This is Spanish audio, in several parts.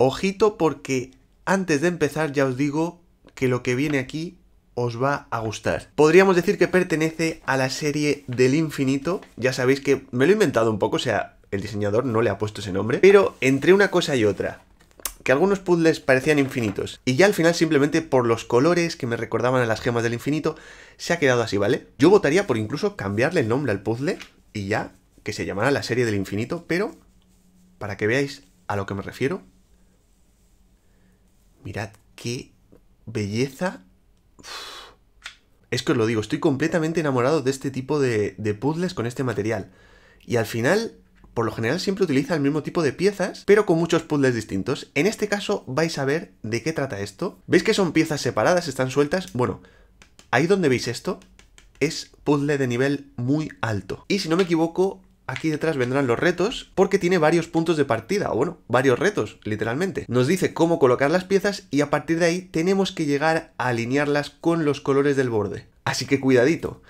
Ojito porque antes de empezar ya os digo que lo que viene aquí os va a gustar. Podríamos decir que pertenece a la serie del infinito. Ya sabéis que me lo he inventado un poco, o sea, el diseñador no le ha puesto ese nombre. Pero entre una cosa y otra, que algunos puzzles parecían infinitos. Y ya al final simplemente por los colores que me recordaban a las gemas del infinito, se ha quedado así, ¿vale? Yo votaría por incluso cambiarle el nombre al puzzle y ya que se llamara la serie del infinito, pero para que veáis a lo que me refiero, Mirad qué belleza. Es que os lo digo, estoy completamente enamorado de este tipo de, de puzzles con este material. Y al final, por lo general siempre utiliza el mismo tipo de piezas, pero con muchos puzzles distintos. En este caso vais a ver de qué trata esto. ¿Veis que son piezas separadas, están sueltas? Bueno, ahí donde veis esto es puzzle de nivel muy alto. Y si no me equivoco, aquí detrás vendrán los retos porque tiene varios puntos de partida, o bueno, varios retos, literalmente. Nos dice cómo colocar las piezas y a partir de ahí tenemos que llegar a alinearlas con los colores del borde. Así que cuidadito.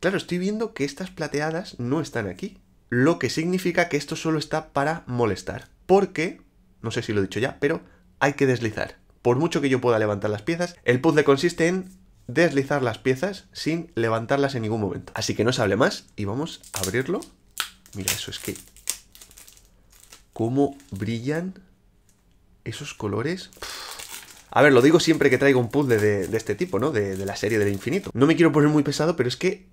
Claro, estoy viendo que estas plateadas no están aquí, lo que significa que esto solo está para molestar, porque, no sé si lo he dicho ya, pero hay que deslizar. Por mucho que yo pueda levantar las piezas, el puzzle consiste en deslizar las piezas sin levantarlas en ningún momento. Así que no se hable más y vamos a abrirlo. Mira eso, es que... ¿Cómo brillan esos colores? A ver, lo digo siempre que traigo un puzzle de, este tipo, ¿no? De, de la serie del infinito. No me quiero poner muy pesado, pero es que...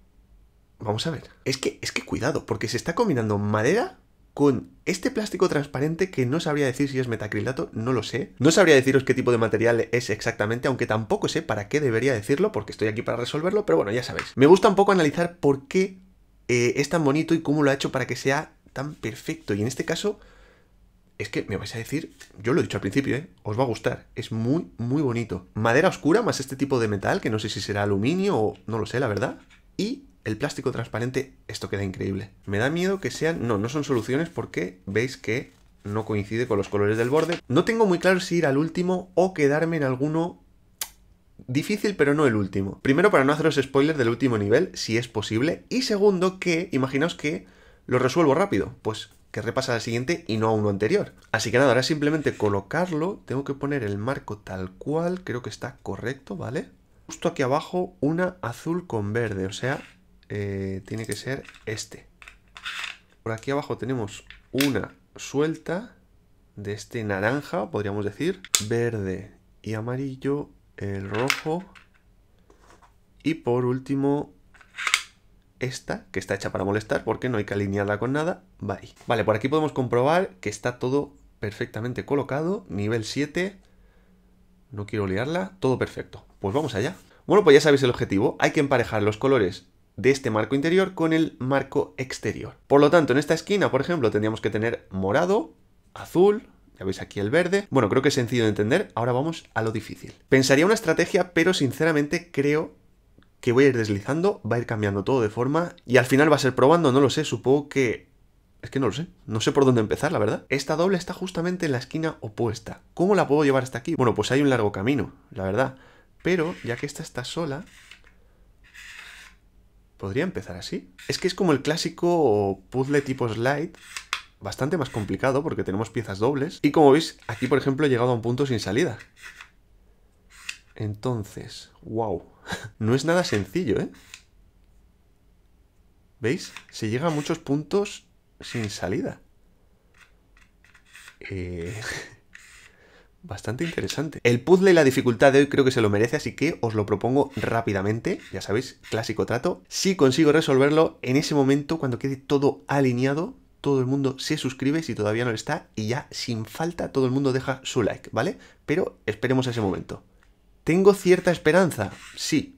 Vamos a ver. Es que, es que cuidado, porque se está combinando madera con este plástico transparente que no sabría decir si es metacrilato, no lo sé. No sabría deciros qué tipo de material es exactamente, aunque tampoco sé para qué debería decirlo, porque estoy aquí para resolverlo, pero bueno, ya sabéis. Me gusta un poco analizar por qué eh, es tan bonito y cómo lo ha hecho para que sea tan perfecto. Y en este caso, es que me vais a decir, yo lo he dicho al principio, ¿eh? os va a gustar, es muy, muy bonito. Madera oscura más este tipo de metal, que no sé si será aluminio o no lo sé, la verdad. Y el plástico transparente, esto queda increíble. Me da miedo que sean, no, no son soluciones porque veis que no coincide con los colores del borde. No tengo muy claro si ir al último o quedarme en alguno Difícil, pero no el último. Primero, para no haceros spoilers del último nivel, si es posible. Y segundo, que imaginaos que lo resuelvo rápido. Pues que repasa al siguiente y no a uno anterior. Así que nada, ahora simplemente colocarlo. Tengo que poner el marco tal cual. Creo que está correcto, ¿vale? Justo aquí abajo, una azul con verde. O sea, eh, tiene que ser este. Por aquí abajo tenemos una suelta de este naranja, podríamos decir. Verde y amarillo el rojo y por último esta, que está hecha para molestar porque no hay que alinearla con nada, va Vale, por aquí podemos comprobar que está todo perfectamente colocado, nivel 7, no quiero liarla, todo perfecto. Pues vamos allá. Bueno, pues ya sabéis el objetivo, hay que emparejar los colores de este marco interior con el marco exterior. Por lo tanto, en esta esquina, por ejemplo, tendríamos que tener morado, azul, ya veis aquí el verde. Bueno, creo que es sencillo de entender. Ahora vamos a lo difícil. Pensaría una estrategia, pero sinceramente creo que voy a ir deslizando, va a ir cambiando todo de forma y al final va a ser probando, no lo sé, supongo que es que no lo sé, no sé por dónde empezar, la verdad. Esta doble está justamente en la esquina opuesta. ¿Cómo la puedo llevar hasta aquí? Bueno, pues hay un largo camino, la verdad. Pero, ya que esta está sola, podría empezar así. Es que es como el clásico puzzle tipo slide, bastante más complicado porque tenemos piezas dobles. Y como veis, aquí por ejemplo he llegado a un punto sin salida. Entonces, wow. No es nada sencillo, ¿eh? ¿Veis? Se llega a muchos puntos sin salida. Eh, bastante interesante. El puzzle y la dificultad de hoy creo que se lo merece, así que os lo propongo rápidamente. Ya sabéis, clásico trato. Si consigo resolverlo, en ese momento, cuando quede todo alineado, todo el mundo se suscribe si todavía no lo está y ya sin falta todo el mundo deja su like, ¿vale? Pero esperemos ese momento. ¿Tengo cierta esperanza? Sí.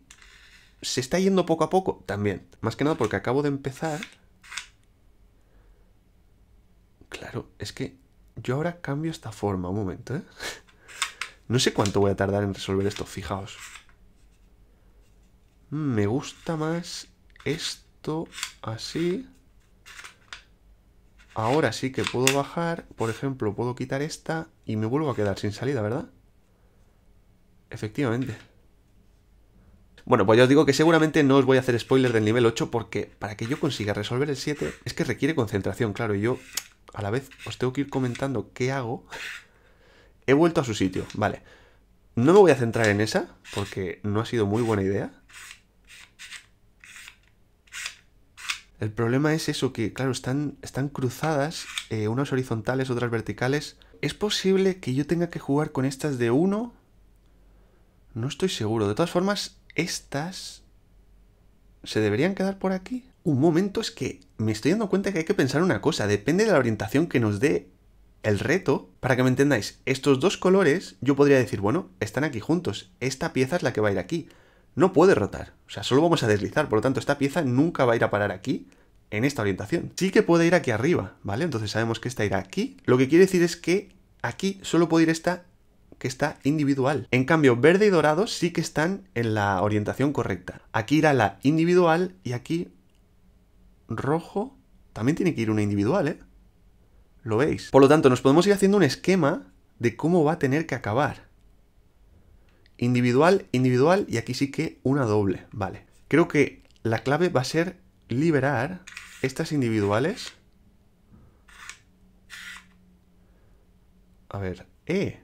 ¿Se está yendo poco a poco? También. Más que nada porque acabo de empezar. Claro, es que yo ahora cambio esta forma. Un momento, ¿eh? No sé cuánto voy a tardar en resolver esto, fijaos. Me gusta más esto así. Ahora sí que puedo bajar, por ejemplo, puedo quitar esta y me vuelvo a quedar sin salida, ¿verdad? Efectivamente. Bueno, pues ya os digo que seguramente no os voy a hacer spoiler del nivel 8 porque para que yo consiga resolver el 7 es que requiere concentración, claro, y yo a la vez os tengo que ir comentando qué hago. He vuelto a su sitio, vale. No me voy a centrar en esa porque no ha sido muy buena idea. El problema es eso, que claro, están, están cruzadas, eh, unas horizontales, otras verticales. ¿Es posible que yo tenga que jugar con estas de uno? No estoy seguro. De todas formas, estas... ¿Se deberían quedar por aquí? Un momento, es que me estoy dando cuenta que hay que pensar una cosa. Depende de la orientación que nos dé el reto, para que me entendáis, estos dos colores, yo podría decir, bueno, están aquí juntos, esta pieza es la que va a ir aquí, no puede rotar. O sea, solo vamos a deslizar. Por lo tanto, esta pieza nunca va a ir a parar aquí en esta orientación. Sí que puede ir aquí arriba, ¿vale? Entonces sabemos que esta irá aquí. Lo que quiere decir es que aquí solo puede ir esta que está individual. En cambio, verde y dorado sí que están en la orientación correcta. Aquí irá la individual y aquí rojo también tiene que ir una individual, ¿eh? ¿Lo veis? Por lo tanto, nos podemos ir haciendo un esquema de cómo va a tener que acabar. Individual, individual y aquí sí que una doble, vale. Creo que la clave va a ser liberar estas individuales. A ver, ¡eh!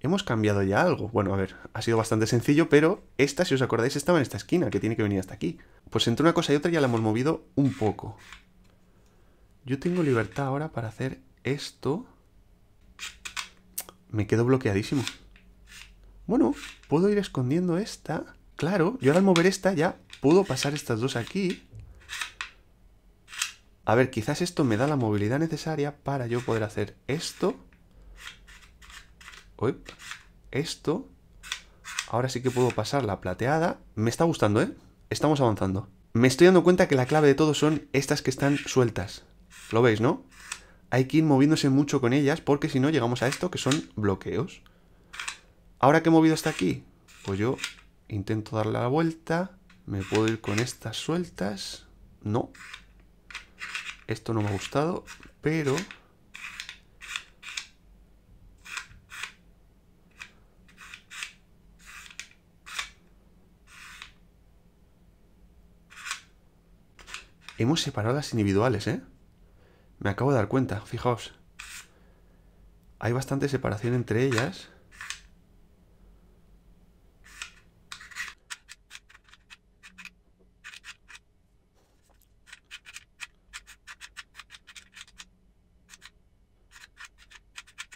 Hemos cambiado ya algo. Bueno, a ver, ha sido bastante sencillo, pero esta, si os acordáis, estaba en esta esquina, que tiene que venir hasta aquí. Pues entre una cosa y otra ya la hemos movido un poco. Yo tengo libertad ahora para hacer esto. Me quedo bloqueadísimo. Bueno, puedo ir escondiendo esta. Claro, yo ahora al mover esta ya puedo pasar estas dos aquí. A ver, quizás esto me da la movilidad necesaria para yo poder hacer esto. Uy, esto. Ahora sí que puedo pasar la plateada. Me está gustando, ¿eh? Estamos avanzando. Me estoy dando cuenta que la clave de todo son estas que están sueltas. ¿Lo veis, no? Hay que ir moviéndose mucho con ellas porque si no llegamos a esto que son bloqueos. Ahora que he movido hasta aquí, pues yo intento darle la vuelta. Me puedo ir con estas sueltas. No. Esto no me ha gustado, pero... Hemos separado las individuales, ¿eh? Me acabo de dar cuenta, fijaos. Hay bastante separación entre ellas.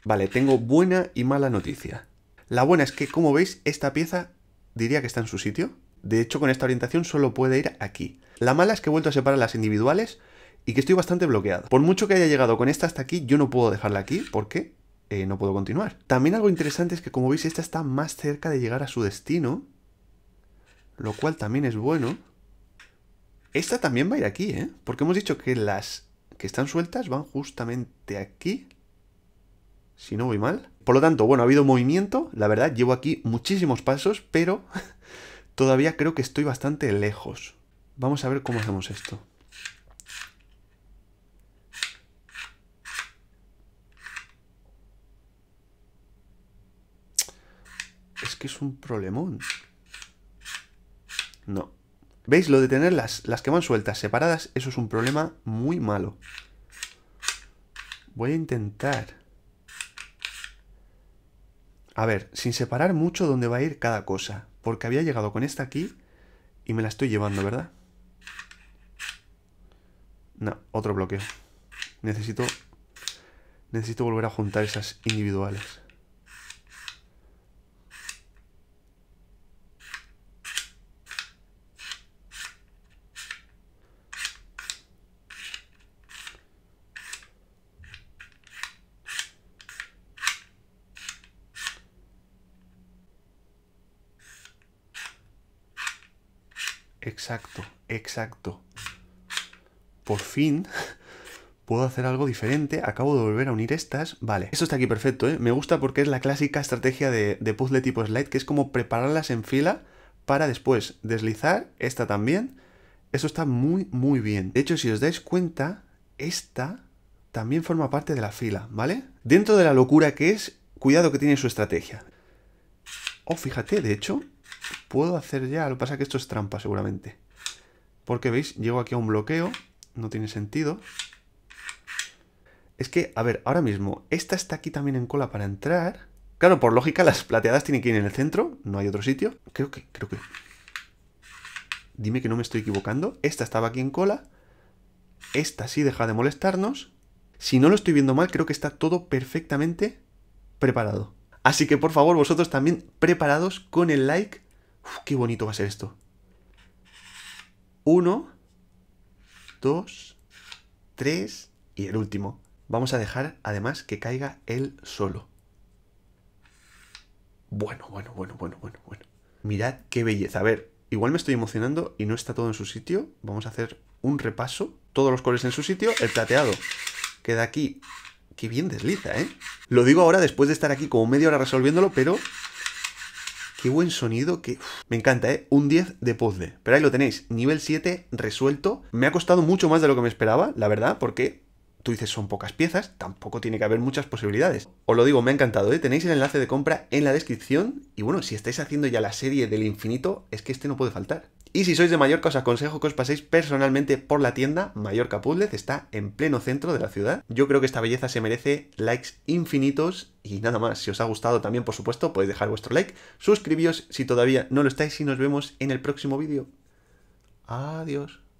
Vale, tengo buena y mala noticia. La buena es que, como veis, esta pieza diría que está en su sitio. De hecho, con esta orientación solo puede ir aquí. La mala es que he vuelto a separar las individuales y que estoy bastante bloqueado. Por mucho que haya llegado con esta hasta aquí, yo no puedo dejarla aquí porque eh, no puedo continuar. También algo interesante es que, como veis, esta está más cerca de llegar a su destino, lo cual también es bueno. Esta también va a ir aquí, ¿eh? Porque hemos dicho que las que están sueltas van justamente aquí si no voy mal. Por lo tanto, bueno, ha habido movimiento, la verdad, llevo aquí muchísimos pasos, pero todavía creo que estoy bastante lejos. Vamos a ver cómo hacemos esto. Es que es un problemón. No. ¿Veis? Lo de tener las, las que van sueltas separadas, eso es un problema muy malo. Voy a intentar a ver, sin separar mucho dónde va a ir cada cosa, porque había llegado con esta aquí y me la estoy llevando, ¿verdad? No, otro bloqueo. Necesito necesito volver a juntar esas individuales. Exacto, exacto. Por fin puedo hacer algo diferente, acabo de volver a unir estas, vale. Esto está aquí perfecto, ¿eh? Me gusta porque es la clásica estrategia de, de puzzle tipo slide, que es como prepararlas en fila para después deslizar, esta también. Eso está muy, muy bien. De hecho, si os dais cuenta, esta también forma parte de la fila, ¿vale? Dentro de la locura que es, cuidado que tiene su estrategia. Oh, fíjate, de hecho, Puedo hacer ya, lo que pasa es que esto es trampa seguramente. Porque veis, llego aquí a un bloqueo, no tiene sentido. Es que, a ver, ahora mismo, esta está aquí también en cola para entrar. Claro, por lógica, las plateadas tienen que ir en el centro, no hay otro sitio. Creo que, creo que... Dime que no me estoy equivocando. Esta estaba aquí en cola. Esta sí deja de molestarnos. Si no lo estoy viendo mal, creo que está todo perfectamente preparado. Así que por favor, vosotros también preparados con el like, qué bonito va a ser esto. Uno, dos, tres y el último. Vamos a dejar además que caiga él solo. Bueno, bueno, bueno, bueno, bueno, bueno. Mirad qué belleza. A ver, igual me estoy emocionando y no está todo en su sitio. Vamos a hacer un repaso. Todos los colores en su sitio. El plateado queda aquí. Qué bien desliza, ¿eh? Lo digo ahora después de estar aquí como media hora resolviéndolo, pero Qué buen sonido, que me encanta, ¿eh? Un 10 de puzzle. Pero ahí lo tenéis, nivel 7 resuelto. Me ha costado mucho más de lo que me esperaba, la verdad, porque tú dices son pocas piezas, tampoco tiene que haber muchas posibilidades. Os lo digo, me ha encantado, ¿eh? Tenéis el enlace de compra en la descripción. Y bueno, si estáis haciendo ya la serie del infinito, es que este no puede faltar. Y si sois de Mallorca, os aconsejo que os paséis personalmente por la tienda Mallorca Puzzles, está en pleno centro de la ciudad. Yo creo que esta belleza se merece likes infinitos y nada más. Si os ha gustado también, por supuesto, podéis dejar vuestro like, suscribíos si todavía no lo estáis y nos vemos en el próximo vídeo. Adiós.